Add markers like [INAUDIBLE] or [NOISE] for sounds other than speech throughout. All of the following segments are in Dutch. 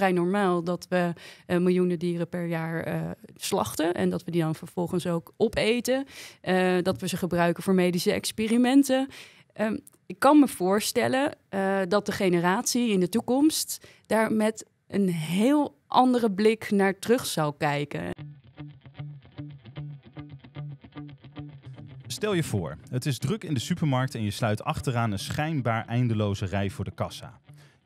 vrij normaal dat we eh, miljoenen dieren per jaar eh, slachten. En dat we die dan vervolgens ook opeten. Eh, dat we ze gebruiken voor medische experimenten. Ehm, ik kan me voorstellen dat de generatie in de toekomst daar met een heel andere blik naar terug zou kijken. Stel je voor, het is druk in de supermarkt en je sluit achteraan een schijnbaar eindeloze rij voor de kassa.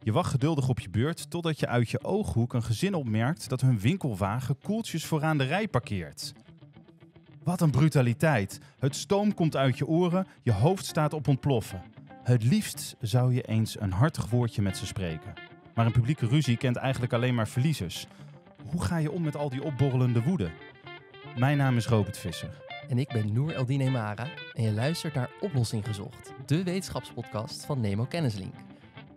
Je wacht geduldig op je beurt totdat je uit je ooghoek een gezin opmerkt dat hun winkelwagen koeltjes vooraan de rij parkeert. Wat een brutaliteit. Het stoom komt uit je oren, je hoofd staat op ontploffen. Het liefst zou je eens een hartig woordje met ze spreken. Maar een publieke ruzie kent eigenlijk alleen maar verliezers. Hoe ga je om met al die opborrelende woede? Mijn naam is Robert Visser. En ik ben Noor Eldine Mara en je luistert naar Oplossing Gezocht, de wetenschapspodcast van Nemo Kennislink.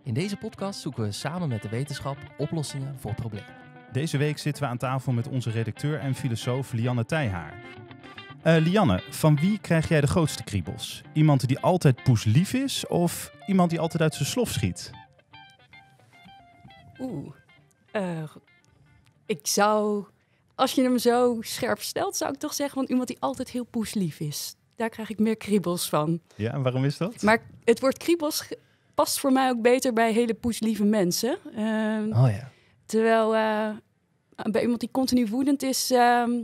In deze podcast zoeken we samen met de wetenschap oplossingen voor problemen. Deze week zitten we aan tafel met onze redacteur en filosoof Lianne Tijhaar. Eh, Lianne, van wie krijg jij de grootste kriebels? Iemand die altijd poeslief is of iemand die altijd uit zijn slof schiet? Oeh, eh, ik zou, als je hem zo scherp stelt, zou ik toch zeggen van iemand die altijd heel poeslief is. Daar krijg ik meer kriebels van. Ja, en waarom is dat? Maar het woord kriebels past voor mij ook beter bij hele poeslieve mensen. Ehm, oh, ja. Terwijl eh, bij iemand die continu woedend is, um,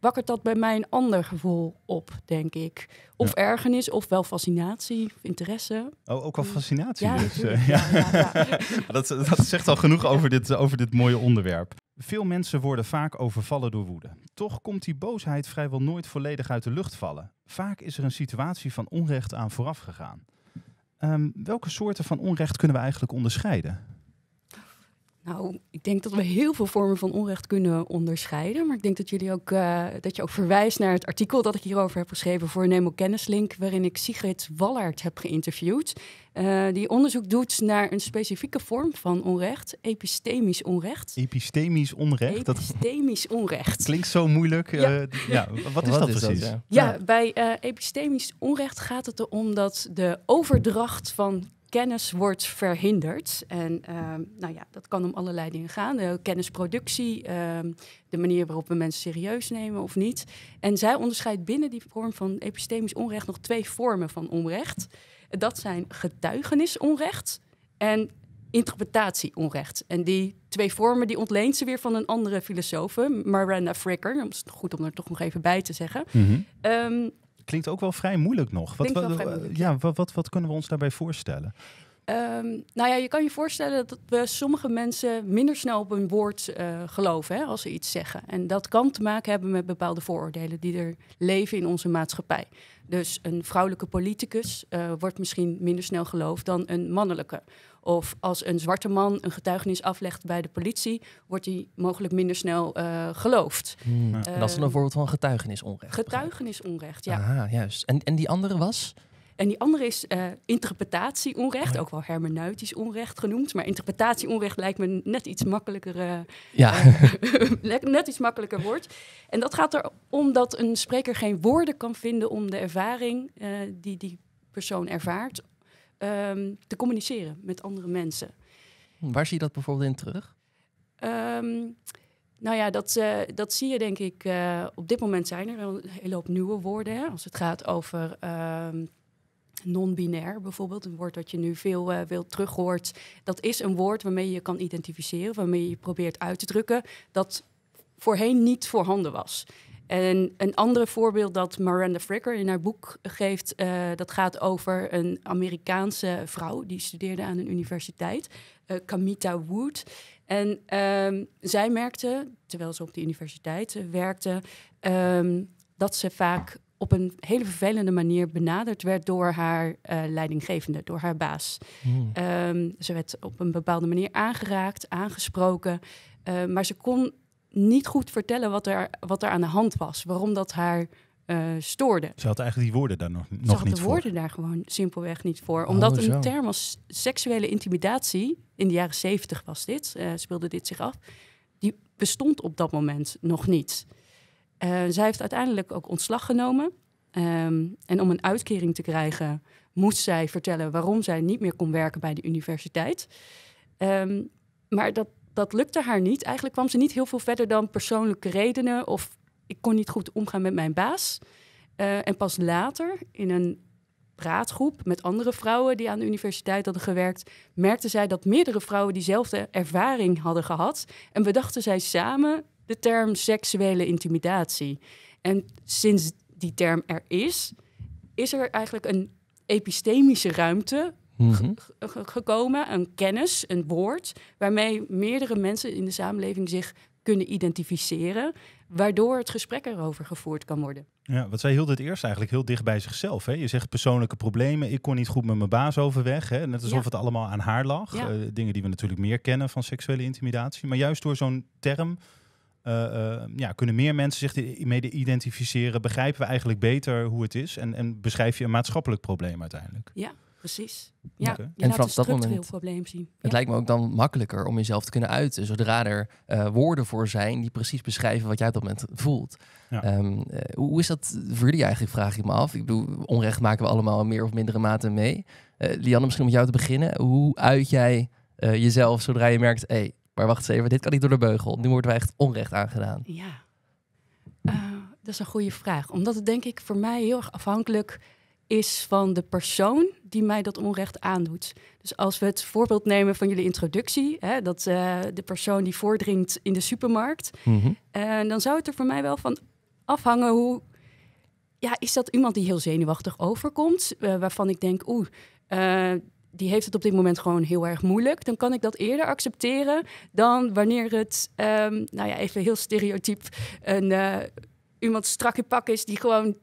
wakkert dat bij mij een ander gevoel op, denk ik. Of ja. ergernis, of wel fascinatie, of interesse. Oh, ook al mm. fascinatie ja, dus. Eh, ja. [LAUGHS] dat, dat, zegt al genoeg over dit, eh, over dit mooie onderwerp. Veel mensen worden vaak overvallen door woede. Toch komt die boosheid vrijwel nooit volledig uit de lucht vallen. Vaak is er een situatie van onrecht aan vooraf gegaan. Ehm, welke soorten van onrecht kunnen we eigenlijk onderscheiden? Nou, ik denk dat we heel veel vormen van onrecht kunnen onderscheiden. Maar ik denk dat, jullie ook, eh, dat je ook verwijst naar het artikel dat ik hierover heb geschreven voor Nemo Kennislink. Waarin ik Sigrid Wallaert heb geïnterviewd. Eh, die onderzoek doet naar een specifieke vorm van onrecht, epistemisch onrecht. Epistemisch onrecht? Epistemisch onrecht. Dat klinkt zo moeilijk. Ja. Eh, ja. wat is dat precies? ja. bij epistemisch onrecht gaat het erom dat de overdracht van kennis wordt verhinderd. En ehm, nou ja, dat kan om allerlei dingen gaan. De eh, kennisproductie, ehm, de manier waarop we mensen serieus nemen of niet. En zij onderscheidt binnen die vorm van epistemisch onrecht nog twee vormen van onrecht. Dat zijn getuigenisonrecht en interpretatieonrecht. En die twee vormen die ontleent ze weer van een andere filosoof, Miranda Fricker. Om is goed om er toch nog even bij te zeggen. Mhm. Ehm, Klinkt ook wel vrij moeilijk nog. Wat, ja, wat, wat kunnen we ons daarbij voorstellen? Ehm, nou ja, je kan je voorstellen dat we sommige mensen minder snel op een woord eh, geloven hè, als ze iets zeggen. En dat kan te maken hebben met bepaalde vooroordelen die er leven in onze maatschappij. Dus een vrouwelijke politicus eh, wordt misschien minder snel geloofd dan een mannelijke. Of als een zwarte man een getuigenis aflegt bij de politie, wordt hij mogelijk minder snel eh, geloofd. Hmm. dat is dan een ehm, voorbeeld van getuigenisonrecht. Getuigenisonrecht, ja. juist. En, en die andere was? En die andere is uh, interpretatieonrecht, ook wel hermeneutisch onrecht genoemd. Maar interpretatieonrecht lijkt me net iets makkelijker, uh, ja. Eh, [LAUGHS] net iets makkelijker woord. En dat gaat erom dat een spreker geen woorden kan vinden om de ervaring die die persoon ervaart ehm, te communiceren met andere mensen. Waar zie je dat bijvoorbeeld in terug? Ehm, nou ja, dat, dat zie je denk ik. op dit moment zijn er een hele hoop nieuwe woorden. als het gaat over ehm, Non-binair bijvoorbeeld, een woord dat je nu veel uh, terughoort. Dat is een woord waarmee je kan identificeren, waarmee je probeert uit te drukken dat voorheen niet voorhanden was. En een ander voorbeeld dat Miranda Fricker in haar boek geeft, eh, dat gaat over een Amerikaanse vrouw die studeerde aan een universiteit, uh, eh, Kamita Wood. En ehm, zij merkte, terwijl ze op de universiteit werkte, ehm, dat ze vaak op een hele vervelende manier benaderd werd door haar eh, leidinggevende, door haar baas. Hmm. Ehm, ze werd op een bepaalde manier aangeraakt, aangesproken, eh, maar ze kon niet goed vertellen wat er, wat er aan de hand was, waarom dat haar uh, stoorde. Ze had eigenlijk die woorden daar nog, nog niet voor. Ze de woorden daar gewoon simpelweg niet voor. Oh, Omdat een term als seksuele intimidatie, in de jaren 70 was dit, speelde dit zich af, die bestond op dat moment nog niet. Eh, zij heeft uiteindelijk ook ontslag genomen. Ehm, en om een uitkering te krijgen, moest zij vertellen waarom zij niet meer kon werken bij de universiteit. Ehm, maar dat, dat lukte haar niet. Eigenlijk kwam ze niet heel veel verder dan persoonlijke redenen of ik kon niet goed omgaan met mijn baas. Eh, en pas later, in een praatgroep met andere vrouwen die aan de universiteit hadden gewerkt, merkte zij dat meerdere vrouwen diezelfde ervaring hadden gehad. En bedachten zij samen de term seksuele intimidatie. En sinds die term er is, is er eigenlijk een epistemische ruimte mhm. gekomen, een kennis, een woord, waarmee meerdere mensen in de samenleving zich kunnen identificeren, waardoor het gesprek erover gevoerd kan worden. Ja, wat zij hield het eerst eigenlijk heel dicht bij zichzelf. Hè? Je zegt persoonlijke problemen, ik kon niet goed met mijn baas overweg. Hè? Net alsof het allemaal aan haar lag. Eh, dingen die we natuurlijk meer kennen van seksuele intimidatie. Maar juist door zo'n term eh, eh, ja, kunnen meer mensen zich ermee identificeren? Begrijpen we eigenlijk beter hoe het is? En, en beschrijf je een maatschappelijk probleem uiteindelijk? Ja, precies. Ja, okay. en vanaf dat moment. Probleem zien. Het lijkt me ook dan makkelijker om jezelf te kunnen uiten. Zodra er eh, woorden voor zijn die precies beschrijven wat jij op dat moment voelt. Ehm, hoe is dat voor jullie eigenlijk, vraag ik me af. Ik bedoel, onrecht maken we allemaal in meer of mindere mate mee. Uh, Lianne, misschien om jou te beginnen. Hoe uit jij jezelf zodra je merkt, hey, maar wacht eens even, dit kan niet door de beugel. Nu worden wij echt onrecht aangedaan. Ja, eh, dat is een goede vraag. Omdat het denk ik voor mij heel erg afhankelijk is van de persoon die mij dat onrecht aandoet. Dus als we het voorbeeld nemen van jullie introductie, hè, dat eh, de persoon die voordringt in de supermarkt, mhm. eh, dan zou het er voor mij wel van afhangen hoe. Ja, is dat iemand die heel zenuwachtig overkomt, waarvan ik denk, oeh, die heeft het op dit moment gewoon heel erg moeilijk. Dan kan ik dat eerder accepteren dan wanneer het, ehm, nou ja, even heel stereotyp, een, eh, iemand strak in pak is die gewoon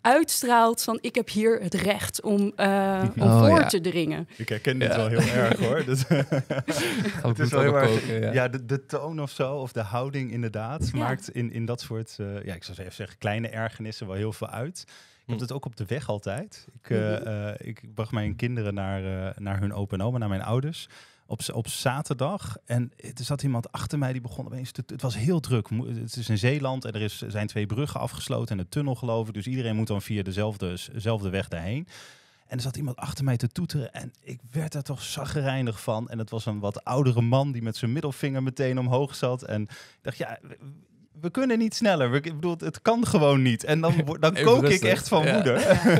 uitstraalt van ik heb hier het recht om, eh, om [LAUGHS] oh, voor te dringen. Ik herken dit ja. wel heel erg hoor. Dus, [LAUGHS] het is wel heel erg, ja, de, de, toon of zo, of de houding inderdaad, maakt in, in dat soort, eh, ja, ik zou even zeggen, kleine ergernissen wel heel veel uit. Ik heb het hm. ook op de weg altijd. Ik, eh, eh, ik bracht mijn kinderen naar, eh, naar hun open oma, naar mijn ouders. Op, op zaterdag. En er zat iemand achter mij die begon opeens. Te, het was heel druk. Het is in Zeeland en er is, zijn twee bruggen afgesloten en een tunnel, geloof ik. Dus iedereen moet dan via dezelfde, dezelfde weg daarheen. En er zat iemand achter mij te toeteren en ik werd daar toch zaggerijnig van. En het was een wat oudere man die met zijn middelvinger meteen omhoog zat. En ik dacht, ja, we kunnen niet sneller. ik bedoel, het kan gewoon niet. En dan, dan [LAUGHS] kook ik echt van woede.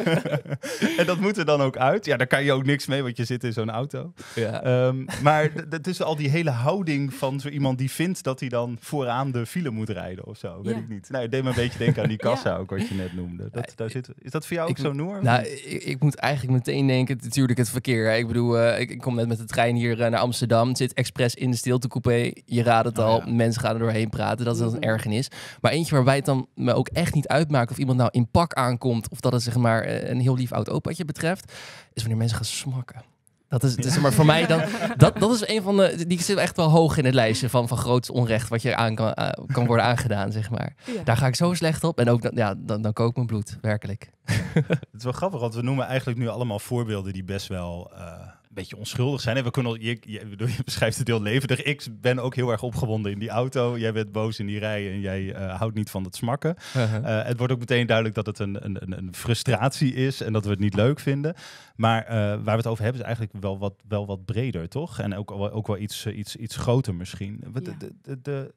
[LAUGHS] [LAUGHS] en dat moet er dan ook uit. Ja, daar kan je ook niks mee, want je zit in zo'n auto. Ehm, maar het is al die hele houding van zo iemand die vindt dat hij dan vooraan de file moet rijden of zo. Weet ik niet. Nou, deed me een beetje denken aan die kassa ook, wat je net noemde. Dat, daar zit, is dat voor jou ook zo'n zo Nou, ik, ik, moet eigenlijk meteen denken, natuurlijk het verkeer. Ik bedoel, eh, ik, ik, kom net met de trein hier eh, naar Amsterdam. Het zit expres in de stiltecoupé. Je raadt het al, oh mensen gaan er doorheen praten. Dat is een mhm. erg is. Maar eentje waarbij het dan me ook echt niet uitmaakt of iemand nou in pak aankomt of dat het zeg maar eh, een heel lief oud opaatje betreft, is wanneer mensen gaan smakken. Dat is, het is maar voor mij dan. [LAUGHS] Dat, dat is een van de. Die zit echt wel hoog in het lijstje van, van groot onrecht. wat je aan kan, eh, kan worden aangedaan, zeg maar. Daar ga ik zo slecht op. En ook ja, dan, dan kook mijn bloed, werkelijk. Het is wel grappig, want we noemen eigenlijk nu allemaal voorbeelden die best wel. Eh, beetje onschuldig zijn. En we kunnen, je, [LAUGHS] je, beschrijft het heel levendig. Ik ben ook heel erg opgewonden in die auto. Jij bent boos in die rij en jij eh, houdt niet van het smakken. Uh-huh. Eh, het wordt ook meteen duidelijk dat het een, een, een, frustratie is en dat we het niet leuk vinden. Maar eh, waar we het over hebben is eigenlijk wel wat, wel wat breder, toch? En ook, ook wel iets, iets, iets groter misschien. De, de, de,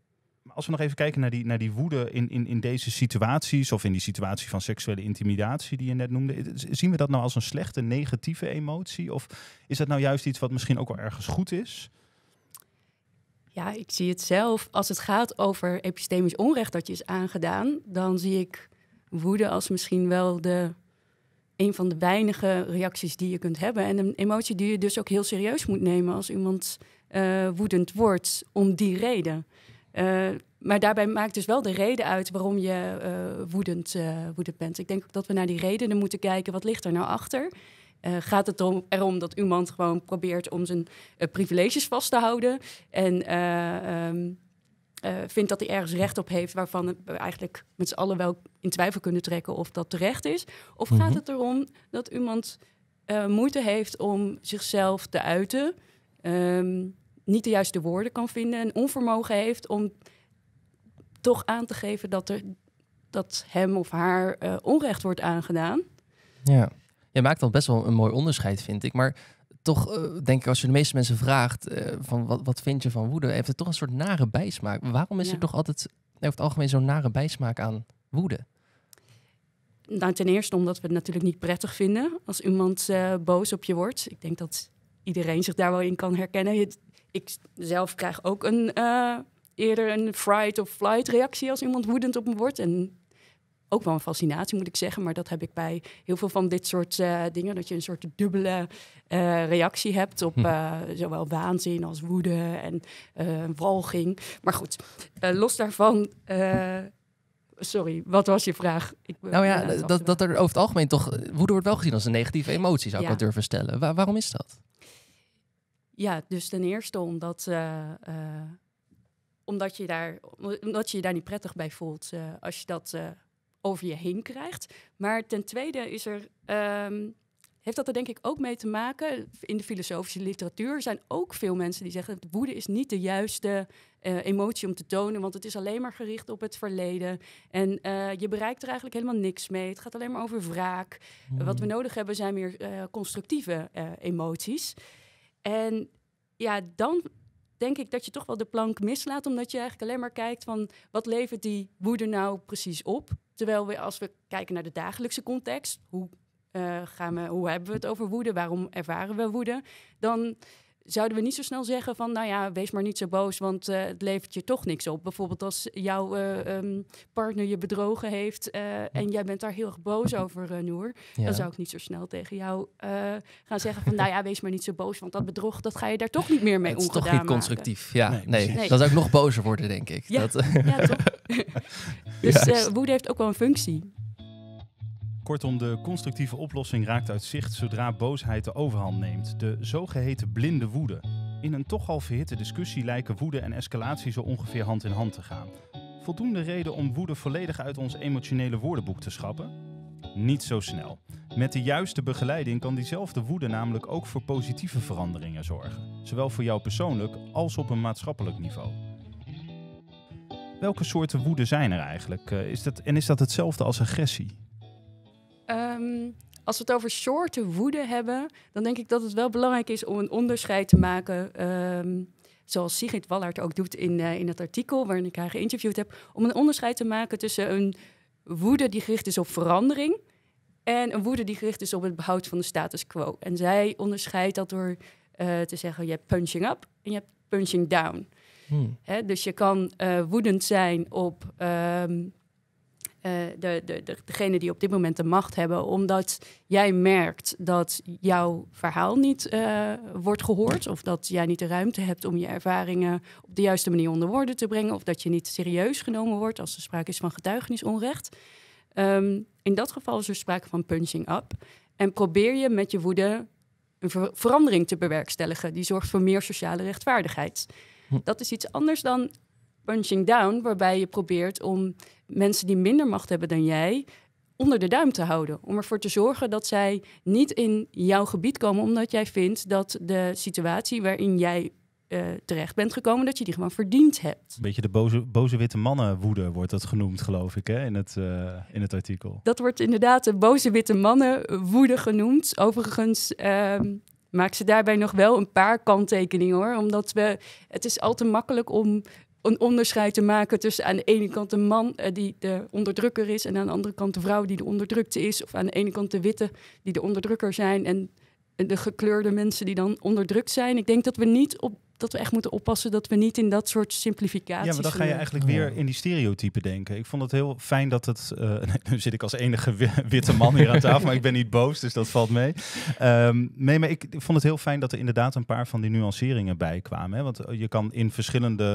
als we nog even kijken naar die, naar die woede in, in, in deze situaties, of in die situatie van seksuele intimidatie die je net noemde, zien we dat nou als een slechte, negatieve emotie? Of is dat nou juist iets wat misschien ook wel ergens goed is? Ja, ik zie het zelf. Als het gaat over epistemisch onrecht dat je is aangedaan, dan zie ik woede als misschien wel de, een van de weinige reacties die je kunt hebben. En een emotie die je dus ook heel serieus moet nemen als iemand eh, woedend wordt om die reden. Eh, maar daarbij maakt dus wel de reden uit waarom je eh, woedend, eh, woedend bent. Ik denk ook dat we naar die redenen moeten kijken. Wat ligt er nou achter? gaat het erom, dat uw man gewoon probeert om zijn privileges vast te houden? En ehm, vindt dat hij ergens recht op heeft waarvan we eigenlijk met z'n allen wel in twijfel kunnen trekken of dat terecht is? Of gaat mhm. het erom dat iemand moeite heeft om zichzelf te uiten? Ehm, niet de juiste woorden kan vinden. En onvermogen heeft om toch aan te geven dat, er, dat hem of haar eh, onrecht wordt aangedaan. Ja, je maakt dan best wel een mooi onderscheid, vind ik. Maar toch eh, denk ik, als je de meeste mensen vraagt eh, van wat, wat vind je van woede, heeft het toch een soort nare bijsmaak. Waarom is het er toch altijd over het algemeen zo'n nare bijsmaak aan woede? Nou, ten eerste omdat we het natuurlijk niet prettig vinden als iemand boos op je wordt. Ik denk dat iedereen zich daar wel in kan herkennen. Het, ik zelf krijg ook een, eh, eerder een fright of flight reactie als iemand woedend op me wordt. En ook wel een fascinatie, moet ik zeggen. Maar dat heb ik bij heel veel van dit soort eh, dingen. Dat je een soort dubbele eh, reactie hebt op hm. zowel waanzin als woede en walging. Maar goed, los daarvan. Sorry, wat was je vraag? Ik, nou ja, dat, dat er over het algemeen toch... Woede wordt wel gezien als een negatieve emotie, zou ik wel durven stellen. waarom is dat? Ja, dus ten eerste omdat, eh, eh, omdat, je, daar, omdat je je daar niet prettig bij voelt eh, als je dat over je heen krijgt. Maar ten tweede is er, ehm, heeft dat er denk ik ook mee te maken. In de filosofische literatuur zijn ook veel mensen die zeggen: woede is niet de juiste emotie om te tonen, want het is alleen maar gericht op het verleden. En je bereikt er eigenlijk helemaal niks mee. Het gaat alleen maar over wraak. Mm. Wat we nodig hebben zijn meer constructieve emoties. En ja, dan denk ik dat je toch wel de plank mislaat, omdat je eigenlijk alleen maar kijkt van wat levert die woede nou precies op? Terwijl we, als we kijken naar de dagelijkse context, hoe, eh, gaan we, hoe hebben we het over woede? Waarom ervaren we woede? Dan zouden we niet zo snel zeggen van, nou ja, wees maar niet zo boos, want eh, het levert je toch niks op. Bijvoorbeeld als jouw eh, ehm, partner je bedrogen heeft eh, en jij bent daar heel erg boos over, Noor, dan zou ik niet zo snel tegen jou gaan zeggen van, nou ja, wees maar niet zo boos, want dat bedrog, dat ga je daar toch niet meer mee omgaan. Het is toch niet constructief, ja. Nee, nee. dan zou ik nog bozer worden, denk ik. Ja, dat, ja toch? [LAUGHS] dus woede heeft ook wel een functie. Kortom, de constructieve oplossing raakt uit zicht zodra boosheid de overhand neemt. De zogeheten blinde woede. In een toch al verhitte discussie lijken woede en escalatie zo ongeveer hand in hand te gaan. Voldoende reden om woede volledig uit ons emotionele woordenboek te schrappen? Niet zo snel. Met de juiste begeleiding kan diezelfde woede namelijk ook voor positieve veranderingen zorgen, zowel voor jou persoonlijk als op een maatschappelijk niveau. Welke soorten woede zijn er eigenlijk? Eh, is dat, en is dat hetzelfde als agressie? Ehm, als we het over soorten woede hebben, dan denk ik dat het wel belangrijk is om een onderscheid te maken. Ehm, zoals Sigrid Wallard ook doet in, eh, in het artikel waarin ik haar geïnterviewd heb. Om een onderscheid te maken tussen een woede die gericht is op verandering. En een woede die gericht is op het behoud van de status quo. En zij onderscheidt dat door eh, te zeggen: je hebt punching up en je hebt punching down. Hmm. dus je kan eh, woedend zijn op ehm, eh, de, de, degene die op dit moment de macht hebben, omdat jij merkt dat jouw verhaal niet eh, wordt gehoord, of dat jij niet de ruimte hebt om je ervaringen op de juiste manier onder woorden te brengen, of dat je niet serieus genomen wordt als er sprake is van getuigenisonrecht. Um, in dat geval is er sprake van punching up. En probeer je met je woede een verandering te bewerkstelligen die zorgt voor meer sociale rechtvaardigheid. Hm. Dat is iets anders dan punching down, waarbij je probeert om mensen die minder macht hebben dan jij onder de duim te houden. Om ervoor te zorgen dat zij niet in jouw gebied komen, omdat jij vindt dat de situatie waarin jij eh, terecht bent gekomen, dat je die gewoon verdiend hebt. Een beetje de boze, boze witte mannen wordt dat genoemd, geloof ik, hè, in, het, eh, in het artikel. Dat wordt inderdaad de boze witte mannen woede genoemd. Overigens. Ehm, maak ze daarbij nog wel een paar kanttekeningen hoor. Omdat we, het is al te makkelijk om een onderscheid te maken tussen aan de ene kant de man eh, die de onderdrukker is en aan de andere kant de vrouw die de onderdrukte is. Of aan de ene kant de witte die de onderdrukker zijn en de gekleurde mensen die dan onderdrukt zijn. Ik denk dat we niet op dat we echt moeten oppassen dat we niet in dat soort simplificaties. Ja, maar dan ga je eh, eigenlijk weer in die stereotypen denken. Ik vond het heel fijn dat het. Eh, [LAUGHS] nu zit ik als enige witte man hier aan tafel, maar ik ben niet boos, dus dat valt mee. Ehm, nee, maar ik vond het heel fijn dat er inderdaad een paar van die nuanceringen bij kwamen. Hè? Want eh, je kan in verschillende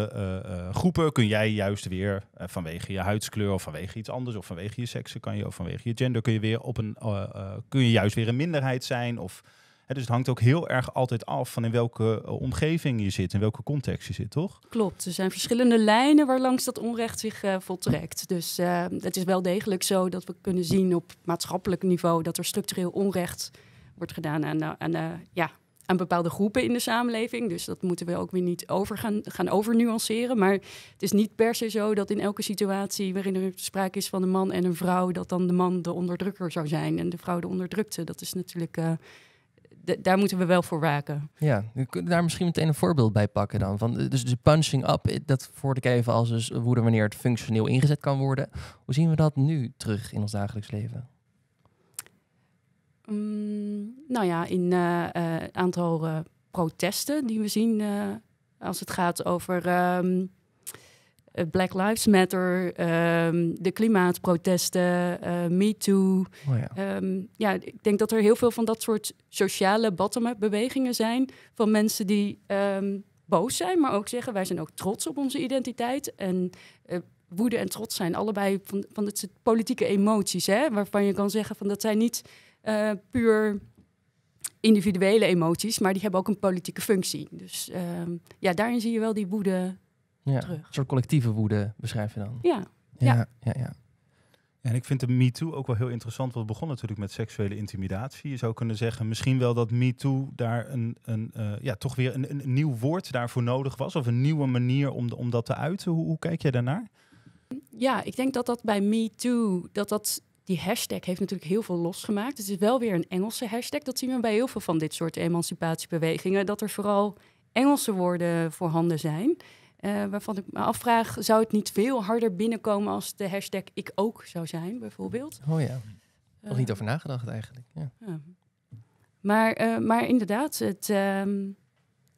groepen kun jij juist weer vanwege je huidskleur of vanwege iets anders of vanwege je seks kan je of vanwege je gender kun je weer op een kun je juist weer een minderheid zijn of dus het hangt ook heel erg altijd af van in welke eh, omgeving je zit, in welke context je zit, toch? Klopt, er zijn verschillende lijnen waarlangs dat onrecht zich eh, voltrekt. Dus uh, het is wel degelijk zo dat we kunnen zien op maatschappelijk niveau dat er structureel onrecht wordt gedaan aan, aan, ja, aan bepaalde groepen in de samenleving. Dus dat moeten we ook weer niet over gaan, gaan overnuanceren. Maar het is niet per se zo dat in elke situatie waarin er sprake is van een man en een vrouw, dat dan de man de onderdrukker zou zijn en de vrouw de onderdrukte. Dat is natuurlijk daar moeten we wel voor waken. Ja, we kunnen daar misschien meteen een voorbeeld bij pakken dan. Van, eh, dus de punching up, eh, dat voorde ik even als dus wanneer het functioneel ingezet kan worden. Hoe zien we dat nu terug in ons dagelijks leven? Mm, nou ja, in een eh, aantal protesten die we zien als het gaat over... Ehm, eh, Black Lives Matter, ehm, de klimaatprotesten, uh, Me Too. Oh ehm, ja. ik denk dat er heel veel van dat soort sociale bottom-up bewegingen zijn van mensen die ehm, boos zijn, maar ook zeggen wij zijn ook trots op onze identiteit en eh, woede en trots zijn allebei van, van dit soort politieke emoties, hè, waarvan je kan zeggen van dat zijn niet puur individuele emoties, maar die hebben ook een politieke functie. Dus ja, daarin zie je wel die woede ja. Een soort collectieve woede beschrijf je dan. Ja. Ja. ja. ja, En ik vind de Me Too ook wel heel interessant. Want het begon natuurlijk met seksuele intimidatie. Je zou kunnen zeggen, misschien wel dat MeToo daar een, een eh, ja, toch weer een, een, nieuw woord daarvoor nodig was. Of een nieuwe manier om, om dat te uiten. Hoe, hoe kijk jij daarnaar? Ja, ik denk dat dat bij MeToo, dat dat die hashtag heeft natuurlijk heel veel losgemaakt. Het is wel weer een Engelse hashtag. Dat zien we bij heel veel van dit soort emancipatiebewegingen. Dat er vooral Engelse woorden voorhanden zijn. Eh, waarvan ik me afvraag, zou het niet veel harder binnenkomen als de hashtag ik ook zou zijn, bijvoorbeeld? Oh ja, nog eh, niet over nagedacht eigenlijk. Ja. Maar, eh, maar inderdaad, het... Ehm,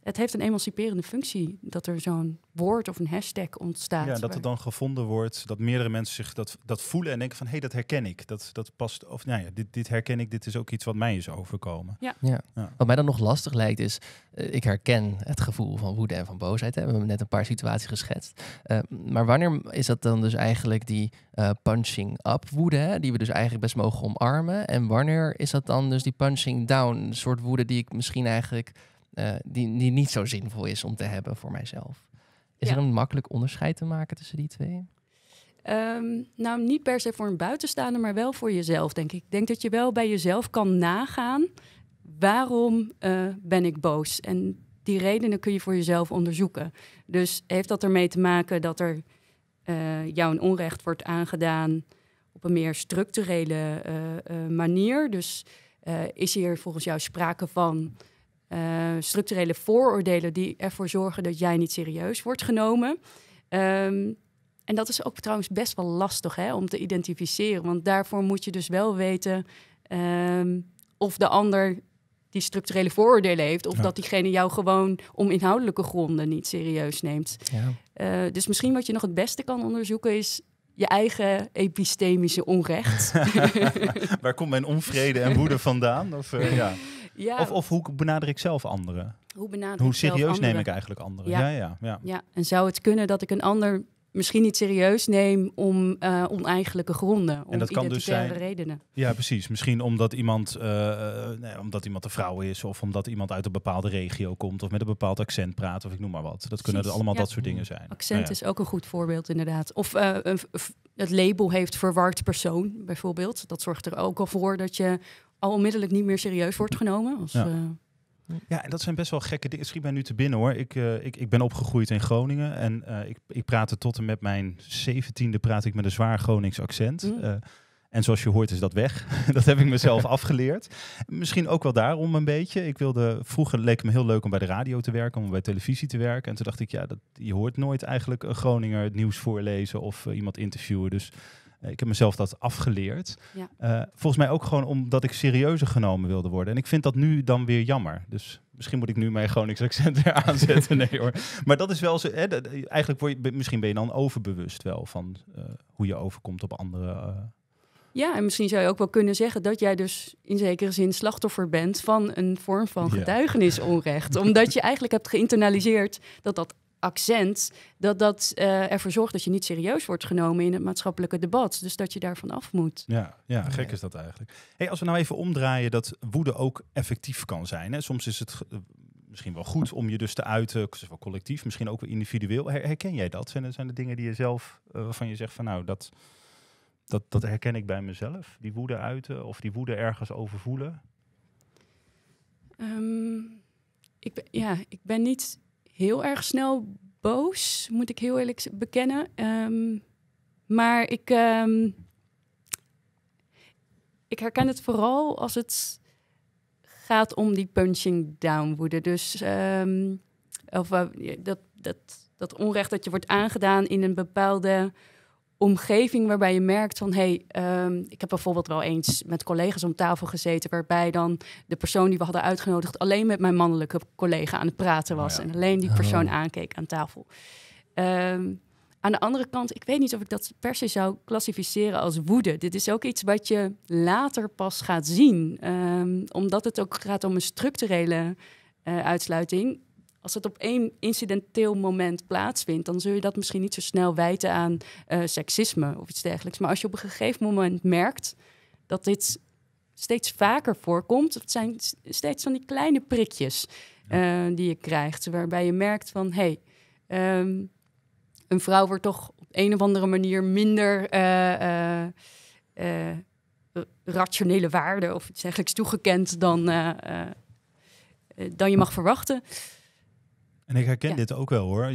het heeft een emanciperende functie dat er zo'n woord of een hashtag ontstaat. Ja, dat het dan gevonden wordt, dat meerdere mensen zich dat, dat voelen en denken van hé, hey, dat herken ik. Dat, dat past, of nou ja, dit, dit herken ik, dit is ook iets wat mij is overkomen. Ja. ja. Wat mij dan nog lastig lijkt is, eh, ik herken het gevoel van woede en van boosheid. Hè. We hebben net een paar situaties geschetst. Eh, maar wanneer is dat dan dus eigenlijk die eh, punching up woede, die we dus eigenlijk best mogen omarmen? En wanneer is dat dan dus die punching down, een soort woede die ik misschien eigenlijk eh, die, die niet zo zinvol is om te hebben voor mijzelf. Is ja. er een makkelijk onderscheid te maken tussen die twee? Ehm, nou, niet per se voor een buitenstaander, maar wel voor jezelf, denk ik. Ik denk dat je wel bij jezelf kan nagaan waarom eh, ben ik boos. En die redenen kun je voor jezelf onderzoeken. Dus heeft dat ermee te maken dat er uh, jou een onrecht wordt aangedaan op een meer structurele manier? Dus is hier volgens jou sprake van eh, structurele vooroordelen die ervoor zorgen dat jij niet serieus wordt genomen. Ehm, en dat is ook trouwens best wel lastig hè, om te identificeren. Want daarvoor moet je dus wel weten ehm, of de ander die structurele vooroordelen heeft. Of dat diegene jou gewoon om inhoudelijke gronden niet serieus neemt. Ja. Eh, dus misschien wat je nog het beste kan onderzoeken is je eigen epistemische onrecht. [LAUGHS] Waar komt mijn onvrede en woede vandaan? Of, eh, ja of, of hoe benader ik zelf anderen? Hoe, benader hoe serieus neem ik eigenlijk anderen? Ja. Ja, ja, ja. en zou het kunnen dat ik een ander misschien niet serieus neem om uh, oneigenlijke gronden, om en dat kan dus zijn, redenen. Ja, precies. Misschien omdat iemand, eh, nee, omdat iemand een vrouw is, of omdat iemand uit een bepaalde regio komt, of met een bepaald accent praat, of ik noem maar wat. Dat kunnen er allemaal dat soort dingen zijn. Accent nou is ook een goed voorbeeld, inderdaad. Of eh, een, het label heeft verward persoon, bijvoorbeeld. Dat zorgt er ook al voor dat je al onmiddellijk niet meer serieus wordt genomen. Als, ja. Eh, ja, en dat zijn best wel gekke dingen. Schiet mij nu te binnen hoor. Ik, eh, ik, ik ben opgegroeid in Groningen en eh, ik, ik praatte tot en met mijn zeventiende praat ik met een zwaar Gronings accent. Mm. en zoals je hoort is dat weg. [LAUGHS] dat heb ik mezelf [LAUGHS] afgeleerd. Misschien ook wel daarom een beetje. Ik wilde, vroeger leek het me heel leuk om bij de radio te werken, om bij televisie te werken. En toen dacht ik, ja, dat, je hoort nooit eigenlijk een Groninger het nieuws voorlezen of iemand interviewen. Dus eh, ik heb mezelf dat afgeleerd. Eh, volgens mij ook gewoon omdat ik serieuzer genomen wilde worden. En ik vind dat nu dan weer jammer. Dus misschien moet ik nu mijn Gronings accent weer [LAUGHS] aanzetten. Nee hoor. Maar dat is wel zo. Hè, eh, eigenlijk word je, misschien ben je dan overbewust wel van hoe je overkomt op andere. Ja, en misschien zou je ook wel kunnen zeggen dat jij dus in zekere zin slachtoffer bent van een vorm van getuigenisonrecht. onrecht Omdat je eigenlijk hebt geïnternaliseerd dat dat accent, dat dat eh, ervoor zorgt dat je niet serieus wordt genomen in het maatschappelijke debat. Dus dat je daarvan af moet. Ja, ja gek is dat eigenlijk. Hey, als we nou even omdraaien dat woede ook effectief kan zijn. Hè? Soms is het eh, misschien wel goed om je dus te uiten, wel collectief, misschien ook wel individueel. Herken jij dat? Zijn er, zijn er dingen die je zelf, uh, waarvan je zegt van nou, dat, dat, dat herken ik bij mezelf? Die woede uiten of die woede ergens over voelen? Ehm, ik ben, ja, ik ben niet heel erg snel boos, moet ik heel eerlijk bekennen. Ehm, maar ik, ehm, ik herken het vooral als het gaat om die punching down woede. Dus ehm, of, eh, dat, dat, dat onrecht dat je wordt aangedaan in een bepaalde omgeving waarbij je merkt van hé, hey, ehm, ik heb bijvoorbeeld wel eens met collega's om tafel gezeten, waarbij dan de persoon die we hadden uitgenodigd alleen met mijn mannelijke collega aan het praten was oh en alleen die persoon oh. aankeek aan tafel. Ehm, aan de andere kant, ik weet niet of ik dat per se zou klassificeren als woede. Dit is ook iets wat je later pas gaat zien, ehm, omdat het ook gaat om een structurele eh, uitsluiting. Als het op één incidenteel moment plaatsvindt, dan zul je dat misschien niet zo snel wijten aan eh, seksisme of iets dergelijks. Maar als je op een gegeven moment merkt dat dit steeds vaker voorkomt, het zijn steeds van die kleine prikjes eh, die je krijgt, waarbij je merkt van hé, hey, ehm, een vrouw wordt toch op een of andere manier minder. Eh, rationele waarde of iets dergelijks toegekend dan, dan je mag verwachten. En ik herken dit ook wel hoor.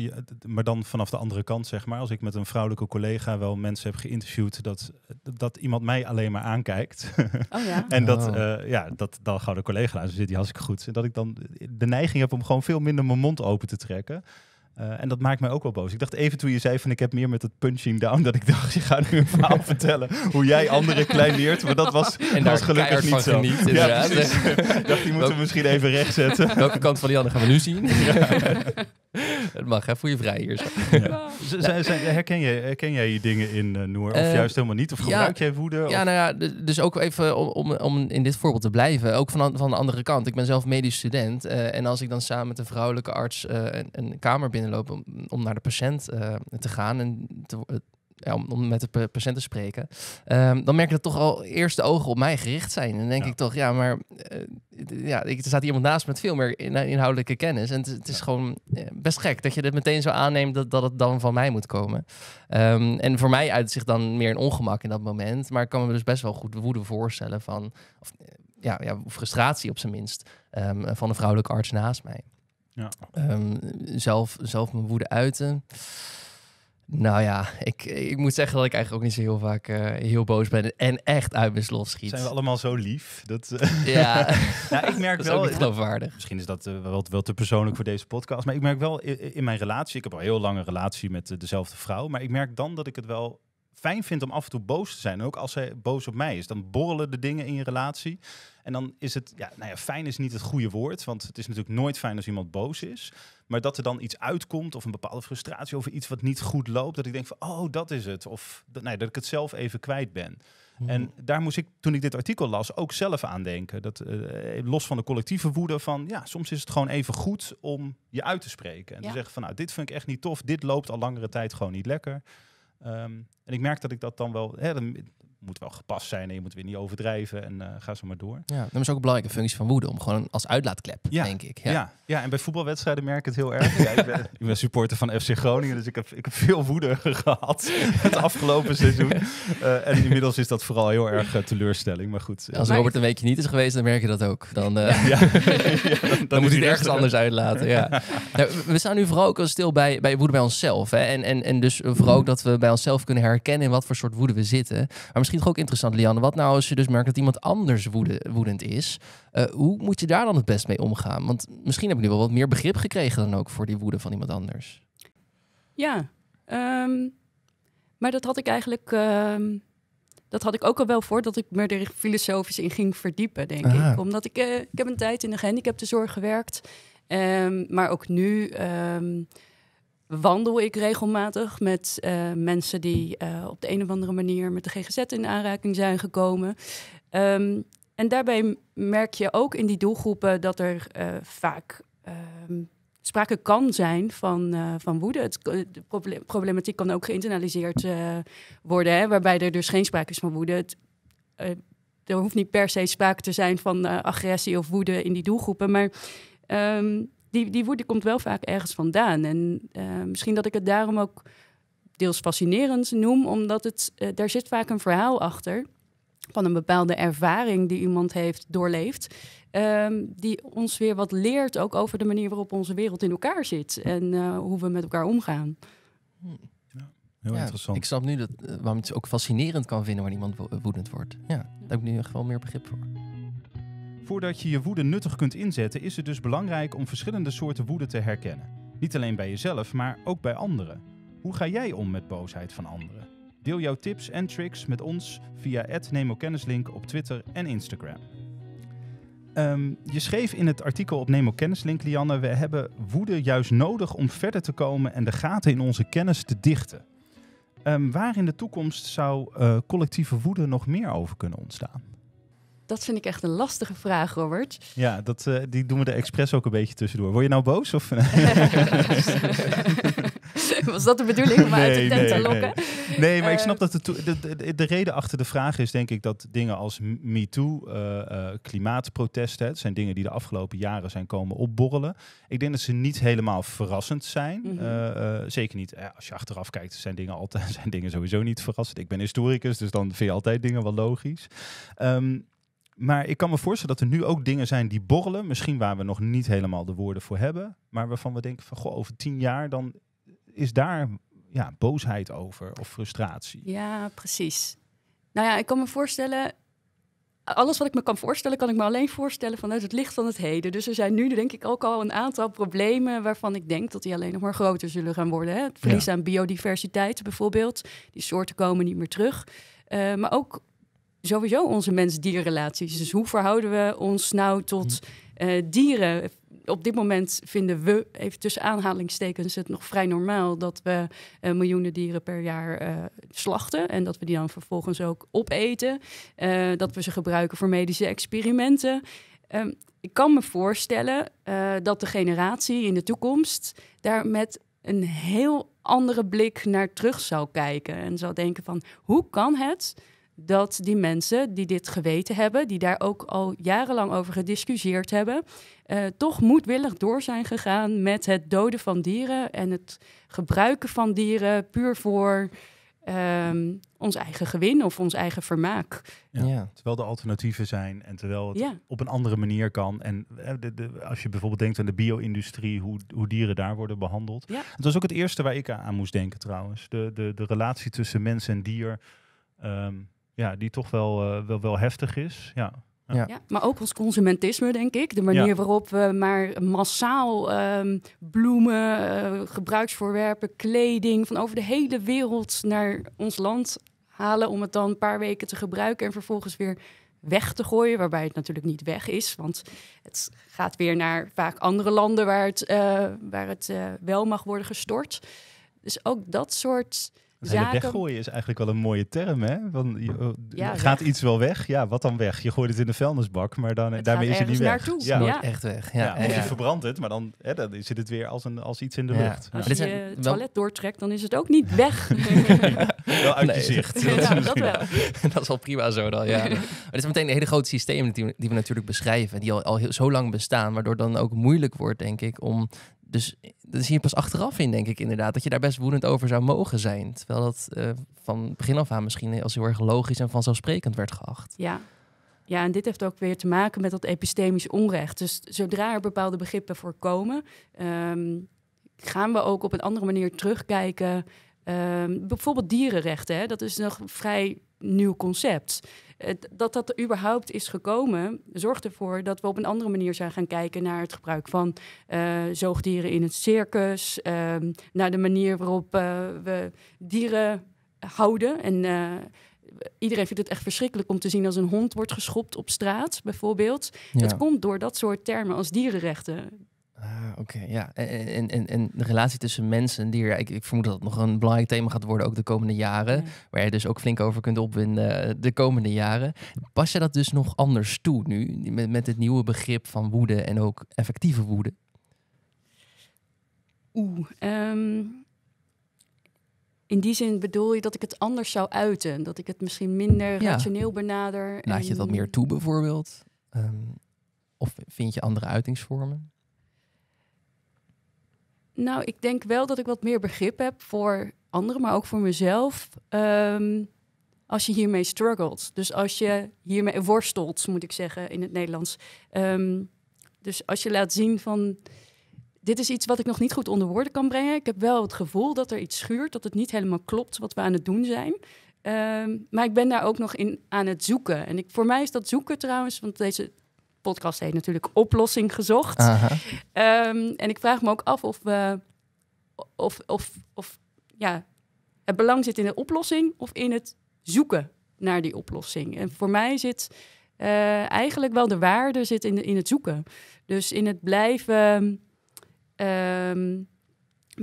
maar dan vanaf de andere kant, zeg maar. Als ik met een vrouwelijke collega wel mensen heb geïnterviewd, dat, dat iemand mij alleen maar aankijkt. [LAUGHS] Oh, ja? en dat, oh. uh, ja, dat dan gouden collega zit die hartstikke goed. En dat ik dan de neiging heb om gewoon veel minder mijn mond open te trekken. Eh, en dat maakt mij ook wel boos. Ik dacht even toen je zei van ik heb meer met het punching down, dat ik [LAUGHS] dacht je gaat nu een verhaal [LAUGHS] vertellen hoe jij anderen kleineert. Maar dat was, en was gelukkig niet zo. Geniet, dacht die moeten we misschien even rechtzetten. Welke kant van die handen gaan we nu zien? [LAUGHS] [LAUGHS] Het mag, hè, voor je vrij Ja. [LAUGHS] Nou. herken, jij, herken jij je dingen in eh, Noor? Of eh, juist helemaal niet? Of gebruik jij woede? Ja, nou ja, dus ook even om, om in dit voorbeeld te blijven. Ook van, van de andere kant. Ik ben zelf medisch student. Eh, en als ik dan samen met een vrouwelijke arts een, een, kamer binnenloop om, naar de patiënt te gaan. En te, om, met de patiënt te spreken, ehm, dan merk je dat toch al eerst de ogen op mij gericht zijn. En dan denk ik toch, ja, maar eh, ja, er staat iemand naast met veel meer inhoudelijke kennis. En het is gewoon eh, best gek dat je dit meteen zo aanneemt dat, dat het dan van mij moet komen. Ehm, en voor mij uit zich dan meer een ongemak in dat moment. Maar ik kan me dus best wel goed woede voorstellen van, of, eh, ja, ja, frustratie op zijn minst, ehm, van een vrouwelijke arts naast mij. Ja. zelf, zelf mijn woede uiten. Nou ja, ik, ik moet zeggen dat ik eigenlijk ook niet zo heel vaak eh, heel boos ben en echt uit mijn slot schiet. Zijn we allemaal zo lief? Dat, uh... Ja, [LAUGHS] nou, ik merk wel. geloofwaardig. Misschien is dat eh, wel, wel, te persoonlijk voor deze podcast, maar ik merk wel in, mijn relatie. Ik heb al heel lange relatie met dezelfde vrouw, maar ik merk dan dat ik het wel fijn vind om af en toe boos te zijn. Ook als zij boos op mij is. Dan borrelen de dingen in je relatie. En dan is het, ja, nou ja, fijn is niet het goede woord, want het is natuurlijk nooit fijn als iemand boos is. Maar dat er dan iets uitkomt of een bepaalde frustratie over iets wat niet goed loopt. Dat ik denk van, oh, dat is het. Of dat, nee, dat ik het zelf even kwijt ben. Hmm. En daar moest ik, toen ik dit artikel las, ook zelf aan denken. Dat, eh, los van de collectieve woede van, ja, soms is het gewoon even goed om je uit te spreken. En te zeggen van, nou, dit vind ik echt niet tof. Dit loopt al langere tijd gewoon niet lekker. Ehm, en ik merk dat ik dat dan wel... Hè, moet wel gepast zijn en je moet weer niet overdrijven en eh, ga zo maar door. Ja, dat is ook een belangrijke functie van woede, om gewoon als uitlaatklep, denk ik. Ja. ja. Ja, en bij voetbalwedstrijden merk ik het heel erg. [LAUGHS] ik, ben, supporter van FC Groningen, dus ik heb, ik heb veel woede [LAUGHS] gehad het afgelopen seizoen. Uh, [LAUGHS] en inmiddels is dat vooral heel erg eh, teleurstelling, maar goed. Als Robert een weekje niet is geweest, dan merk je dat ook. Dan, dan, dan, moet hij ergens anders uitlaten, ja. Nou, we staan nu vooral ook al stil bij, bij woede bij onszelf. Hè. En, en, en dus vooral ook dat we bij onszelf kunnen herkennen in wat voor soort woede we zitten. Maar misschien toch ook interessant, Lianne. Wat nou als je dus merkt dat iemand anders woede, woedend is? Eh, hoe moet je daar dan het best mee omgaan? Want misschien hebben jullie wel wat meer begrip gekregen dan ook voor die woede van iemand anders. Ja, ehm, maar dat had ik eigenlijk. Ehm, dat had ik ook al wel voor dat ik me er filosofisch in ging verdiepen, denk ik. Omdat ik, eh, ik heb een tijd in de gehandicaptenzorg gewerkt. Ehm, maar ook nu wandel ik regelmatig met eh, mensen die eh, op de een of andere manier met de GGZ in aanraking zijn gekomen. Ehm, en daarbij merk je ook in die doelgroepen dat er eh, vaak ehm, sprake kan zijn van, van woede. Het, de problematiek kan ook geïnternaliseerd worden, hè, waarbij er dus geen sprake is van woede. er hoeft niet per se sprake te zijn van agressie of woede in die doelgroepen, maar ehm, die, die woede komt wel vaak ergens vandaan. En eh, misschien dat ik het daarom ook deels fascinerend noem, omdat het, eh, daar zit vaak een verhaal achter van een bepaalde ervaring die iemand heeft doorleefd. Ehm, die ons weer wat leert ook over de manier waarop onze wereld in elkaar zit en eh, hoe we met elkaar omgaan. heel interessant. Ik snap nu dat, waarom het ook fascinerend kan vinden wanneer iemand woedend wordt. Ja, daar heb ik nu ieder geval meer begrip voor. Voordat je je woede nuttig kunt inzetten, is het dus belangrijk om verschillende soorten woede te herkennen. Niet alleen bij jezelf, maar ook bij anderen. Hoe ga jij om met boosheid van anderen? Deel jouw tips en tricks met ons via @nemokennislink op Twitter en Instagram. Ehm, je schreef in het artikel op Nemokennislink, Lianne, we hebben woede juist nodig om verder te komen en de gaten in onze kennis te dichten. Ehm, waar in de toekomst zou eh, collectieve woede nog meer over kunnen ontstaan? Dat vind ik echt een lastige vraag, Robert. Ja, dat, eh, die doen we de expres ook een beetje tussendoor. Word je nou boos? Of... [LAUGHS] Was dat de bedoeling om nee, uit de tent te lokken? Nee. maar ik eh. snap dat de, de, de, reden achter de vraag is denk ik dat dingen als MeToo, uh, klimaatprotesten, het zijn dingen die de afgelopen jaren zijn komen opborrelen. Ik denk dat ze niet helemaal verrassend zijn. Mhm. zeker niet, als je achteraf kijkt, zijn dingen, altijd, [LAUGHS] zijn dingen sowieso niet verrassend. Ik ben historicus, dus dan vind je altijd dingen wel logisch. Um, maar ik kan me voorstellen dat er nu ook dingen zijn die borrelen. Misschien waar we nog niet helemaal de woorden voor hebben. Maar waarvan we denken van, goh, over tien jaar dan is daar ja, boosheid over of frustratie. Ja, precies. Nou ja, ik kan me voorstellen... Alles wat ik me kan voorstellen, kan ik me alleen voorstellen vanuit het licht van het heden. Dus er zijn nu denk ik ook al een aantal problemen waarvan ik denk dat die alleen nog maar groter zullen gaan worden. Hè? Het verlies aan biodiversiteit bijvoorbeeld. Die soorten komen niet meer terug. Eh, maar ook sowieso onze mens-dierrelaties. Dus hoe verhouden we ons nou tot hm. eh, dieren? Op dit moment vinden we, even tussen aanhalingstekens, het nog vrij normaal dat we eh, miljoenen dieren per jaar eh, slachten. En dat we die dan vervolgens ook opeten. dat we ze gebruiken voor medische experimenten. Ehm, ik kan me voorstellen dat de generatie in de toekomst daar met een heel andere blik naar terug zou kijken. En zou denken van, hoe kan het dat die mensen die dit geweten hebben, die daar ook al jarenlang over gediscussieerd hebben, eh, toch moedwillig door zijn gegaan met het doden van dieren en het gebruiken van dieren puur voor ehm, ons eigen gewin of ons eigen vermaak. Ja, Terwijl de alternatieven zijn en terwijl het op een andere manier kan. En eh, de, als je bijvoorbeeld denkt aan de bio-industrie, hoe, hoe dieren daar worden behandeld. Het was ook het eerste waar ik aan moest denken trouwens. De, de, de relatie tussen mens en dier. Ehm, ja, die toch wel, eh, wel, wel heftig is. Ja. Ja. maar ook ons consumentisme, denk ik. De manier waarop we maar massaal ehm, bloemen, eh, gebruiksvoorwerpen, kleding van over de hele wereld naar ons land halen. Om het dan een paar weken te gebruiken en vervolgens weer weg te gooien. Waarbij het natuurlijk niet weg is, want het gaat weer naar vaak andere landen waar het, eh, waar het wel mag worden gestort. Dus ook dat soort weggooien is eigenlijk wel een mooie term, hè? Want je, oh, gaat iets wel weg? Ja, wat dan weg? Je gooit het in de vuilnisbak, maar dan, daarmee is het niet weg. Ja, ja. echt weg. Ja, ja. Of je verbrandt het, maar dan, hè, dan zit het weer als, een, als iets in de lucht. Als je het toilet doortrekt, dan is het ook niet weg. [LAUGHS] wel uit je zicht. [LAUGHS] Dat, is dat, wel. [LAUGHS] dat is al prima zo dan, ja. maar is meteen een hele grote systeem die, die we natuurlijk beschrijven, die al, al heel, zo lang bestaan, waardoor dan ook moeilijk wordt, denk ik, om dus dat zie je pas achteraf in, denk ik inderdaad, dat je daar best woedend over zou mogen zijn. Terwijl dat uh, van begin af aan misschien als heel erg logisch en vanzelfsprekend werd geacht. Ja. ja, en dit heeft ook weer te maken met dat epistemisch onrecht. Dus zodra er bepaalde begrippen voorkomen, um, gaan we ook op een andere manier terugkijken Ehm, bijvoorbeeld dierenrechten, hè, dat is nog een vrij nieuw concept. Dat dat dat überhaupt is gekomen, zorgt ervoor dat we op een andere manier zijn gaan kijken naar het gebruik van eh, zoogdieren in het circus, ehm, naar de manier waarop eh, we dieren houden. En eh, iedereen vindt het echt verschrikkelijk om te zien als een hond wordt geschopt op straat, bijvoorbeeld. Dat komt door dat soort termen als dierenrechten. Ah, oké, ja. En, en, en de relatie tussen mensen, die er, ik, ik vermoed dat het nog een belangrijk thema gaat worden, ook de komende jaren. Waar je dus ook flink over kunt opwinden eh, de komende jaren. Pas je dat dus nog anders toe nu, met, het nieuwe begrip van woede en ook effectieve woede? Oeh, ehm, in die zin bedoel je dat ik het anders zou uiten? Dat ik het misschien minder rationeel benader? Laat je dat meer toe bijvoorbeeld? Ehm, of vind je andere uitingsvormen? Nou, ik denk wel dat ik wat meer begrip heb voor anderen, maar ook voor mezelf. Ehm, als je hiermee struggelt. Dus als je hiermee worstelt, moet ik zeggen in het Nederlands. Ehm, dus als je laat zien van. Dit is iets wat ik nog niet goed onder woorden kan brengen. Ik heb wel het gevoel dat er iets schuurt, dat het niet helemaal klopt wat we aan het doen zijn. Ehm, maar ik ben daar ook nog in aan het zoeken. En ik, voor mij is dat zoeken trouwens, want deze podcast heeft natuurlijk Oplossing Gezocht. Ehm, en ik vraag me ook af of we. Of, of, of ja, het belang zit in de oplossing of in het zoeken naar die oplossing. En voor mij zit eh, eigenlijk wel de waarde zit in, de, in het zoeken. Dus in het blijven, ehm,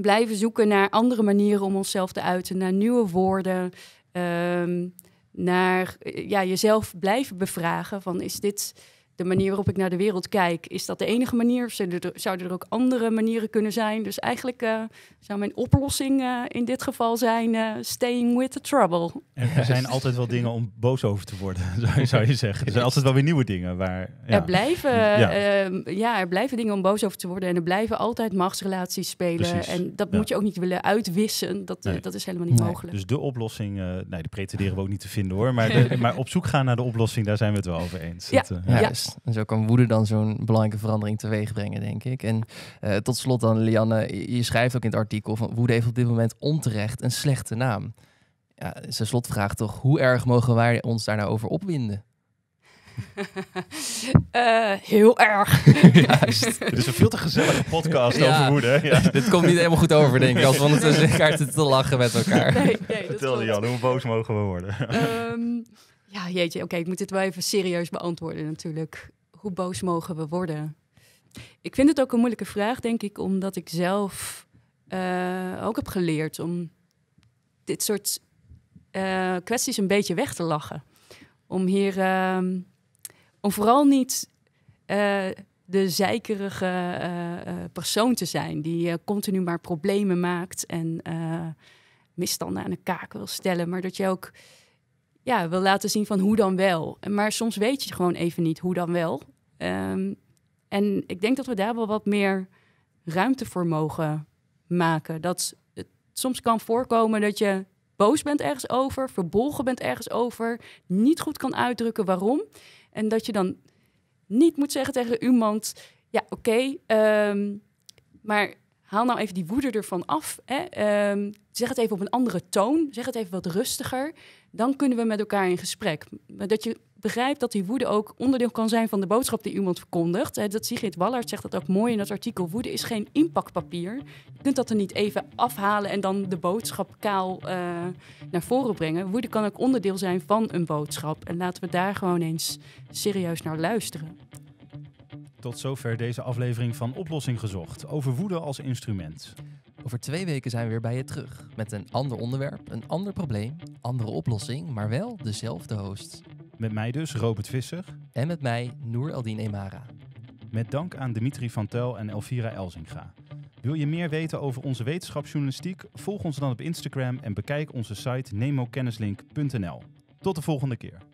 blijven zoeken naar andere manieren om onszelf te uiten, naar nieuwe woorden. Ehm, naar ja, jezelf blijven bevragen van is dit de manier waarop ik naar de wereld kijk, is dat de enige manier? Of zouden er ook andere manieren kunnen zijn? Dus eigenlijk eh, zou mijn oplossing eh, in dit geval zijn eh, staying with the trouble. Er zijn altijd wel dingen om boos over te worden, [LAUGHS] zou, je, zou je zeggen. Er zijn altijd wel weer nieuwe dingen waar... Ja. Er, blijven, ja. Ehm, ja. er blijven dingen om boos over te worden en er blijven altijd machtsrelaties spelen. En dat moet je ook niet willen uitwissen. Dat, dat is helemaal niet mogelijk. Dus de oplossing, nee, die pretenderen we ook niet te vinden hoor. Maar, [LAUGHS] maar op zoek gaan naar de oplossing, daar zijn we het wel over eens. ja. En zo kan woede dan zo'n belangrijke verandering teweeg brengen, denk ik. En eh, tot slot dan, Lianne, je schrijft ook in het artikel van woede heeft op dit moment onterecht een slechte naam. Ja, zijn slotvraag toch, hoe erg mogen wij ons daar nou over opwinden? [LAUGHS] Eh, heel erg. [LAUGHS] Juist. [LAUGHS] Dit is een veel te gezellige podcast over woede. Ja. Dit komt niet helemaal goed over, denk ik. Als we ondertussen elkaar te, lachen met elkaar. Nee, nee, Vertel Jan, hoe boos mogen we worden? Ehm, ja, jeetje, oké, ik moet dit wel even serieus beantwoorden natuurlijk. Hoe boos mogen we worden? Ik vind het ook een moeilijke vraag, denk ik, omdat ik zelf eh, ook heb geleerd om dit soort eh, kwesties een beetje weg te lachen. Om hier, ehm, om vooral niet eh, de zeikerige persoon te zijn die continu maar problemen maakt en misstanden aan de kaak wil stellen, maar dat je ook ja, wil laten zien van hoe dan wel. Maar soms weet je gewoon even niet hoe dan wel. Ehm, en ik denk dat we daar wel wat meer ruimte voor mogen maken. Dat het soms kan voorkomen dat je boos bent ergens over, verbolgen bent ergens over, niet goed kan uitdrukken waarom. En dat je dan niet moet zeggen tegen iemand: ja, oké, ehm, maar haal nou even die woede ervan af. Hè? Ehm, zeg het even op een andere toon, zeg het even wat rustiger dan kunnen we met elkaar in gesprek. Dat je begrijpt dat die woede ook onderdeel kan zijn van de boodschap die iemand verkondigt. Dat Sigrid Wallert zegt dat ook mooi in dat artikel. Woede is geen inpakpapier. Je kunt dat er niet even afhalen en dan de boodschap kaal eh, naar voren brengen. Woede kan ook onderdeel zijn van een boodschap. En laten we daar gewoon eens serieus naar luisteren. Tot zover deze aflevering van Oplossing Gezocht over woede als instrument. Over twee weken zijn we weer bij je terug. Met een ander onderwerp, een ander probleem, andere oplossing, maar wel dezelfde host. Met mij dus, Robert Visser. En met mij, Noor Aldine Emara. Met dank aan Dimitri van Tel en Elvira Elzinga. Wil je meer weten over onze wetenschapsjournalistiek? Volg ons dan op Instagram en bekijk onze site nemokennislink.nl. Tot de volgende keer.